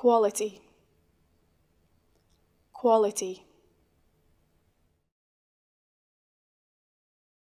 quality, quality.